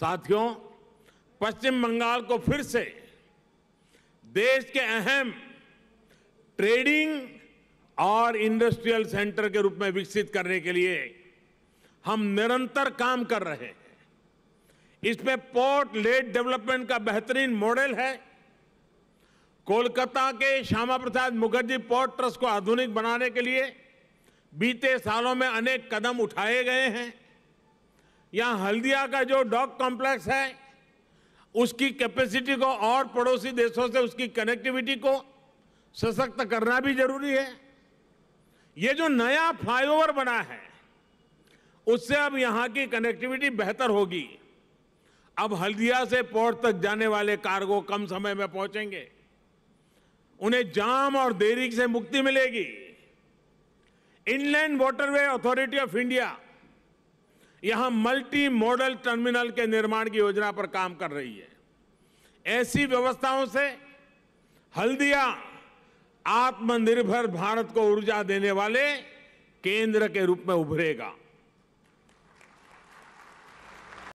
साथियों पश्चिम बंगाल को फिर से देश के अहम ट्रेडिंग और इंडस्ट्रियल सेंटर के रूप में विकसित करने के लिए हम निरंतर काम कर रहे हैं इसमें पोर्ट लेड डेवलपमेंट का बेहतरीन मॉडल है कोलकाता के श्यामा प्रसाद मुखर्जी पोर्ट ट्रस्ट को आधुनिक बनाने के लिए बीते सालों में अनेक कदम उठाए गए हैं यहाँ हल्दिया का जो डॉक कॉम्प्लेक्स है उसकी कैपेसिटी को और पड़ोसी देशों से उसकी कनेक्टिविटी को सशक्त करना भी जरूरी है ये जो नया फ्लाईओवर बना है उससे अब यहाँ की कनेक्टिविटी बेहतर होगी अब हल्दिया से पोर्ट तक जाने वाले कार्गो कम समय में पहुंचेंगे उन्हें जाम और देरी से मुक्ति मिलेगी inland waterway authority of India यहां मल्टी मॉडल टर्मिनल के निर्माण की योजना पर काम कर रही है ऐसी व्यवस्थाओं से हल्दिया आत्मनिर्भर भारत को ऊर्जा देने वाले केंद्र के रूप में उभरेगा